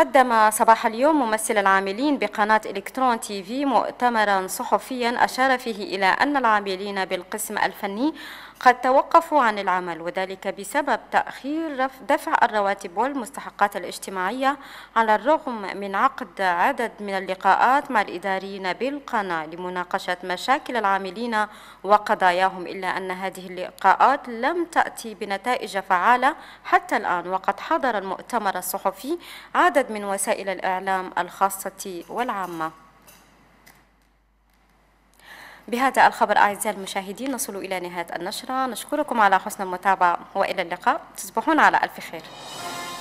قدم صباح اليوم ممثل العاملين بقناة إلكترون تي في مؤتمرا صحفيا أشار فيه إلى أن العاملين بالقسم الفني قد توقفوا عن العمل وذلك بسبب تأخير دفع الرواتب والمستحقات الاجتماعية على الرغم من عقد عدد من اللقاءات مع الإداريين بالقناة لمناقشة مشاكل العاملين وقضاياهم إلا أن هذه اللقاءات لم تأتي بنتائج فعالة حتى الآن وقد حضر المؤتمر الصحفي عدد من وسائل الإعلام الخاصة والعامة بهذا الخبر أعزائي المشاهدين نصل إلى نهاية النشرة نشكركم على حسن المتابعة وإلى اللقاء تصبحون على ألف خير